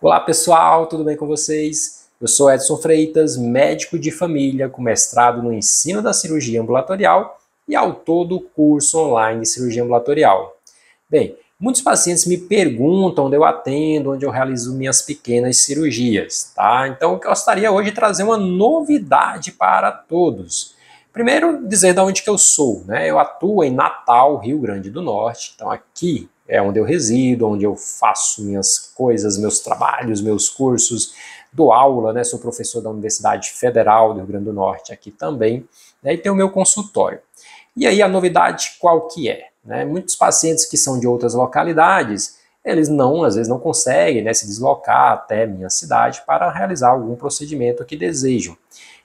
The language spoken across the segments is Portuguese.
Olá pessoal, tudo bem com vocês? Eu sou Edson Freitas, médico de família com mestrado no ensino da cirurgia ambulatorial e autor do curso online de cirurgia ambulatorial. Bem, muitos pacientes me perguntam onde eu atendo, onde eu realizo minhas pequenas cirurgias, tá? Então eu gostaria hoje de trazer uma novidade para todos. Primeiro, dizer de onde que eu sou, né? Eu atuo em Natal, Rio Grande do Norte, então aqui é onde eu resido, onde eu faço minhas coisas, meus trabalhos, meus cursos, dou aula, né? Sou professor da Universidade Federal do Rio Grande do Norte aqui também, né? E tenho o meu consultório. E aí a novidade qual que é? Né? Muitos pacientes que são de outras localidades, eles não, às vezes não conseguem né, se deslocar até minha cidade para realizar algum procedimento que desejam.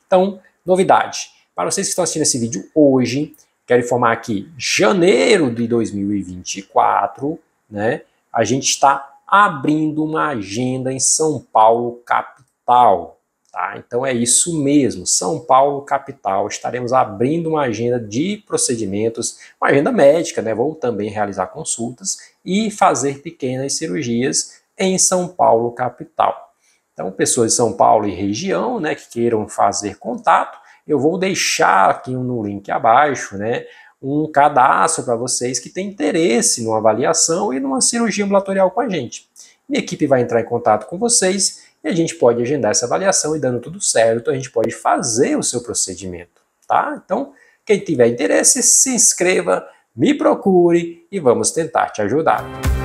Então, novidade. Para vocês que estão assistindo esse vídeo hoje, Quero informar aqui, janeiro de 2024, né, a gente está abrindo uma agenda em São Paulo, capital. Tá? Então é isso mesmo, São Paulo, capital. Estaremos abrindo uma agenda de procedimentos, uma agenda médica, né? Vou também realizar consultas e fazer pequenas cirurgias em São Paulo, capital. Então, pessoas de São Paulo e região né, que queiram fazer contato, eu vou deixar aqui no link abaixo, né, um cadastro para vocês que têm interesse numa avaliação e numa cirurgia ambulatorial com a gente. Minha equipe vai entrar em contato com vocês e a gente pode agendar essa avaliação e dando tudo certo, a gente pode fazer o seu procedimento, tá? Então, quem tiver interesse, se inscreva, me procure e vamos tentar te ajudar.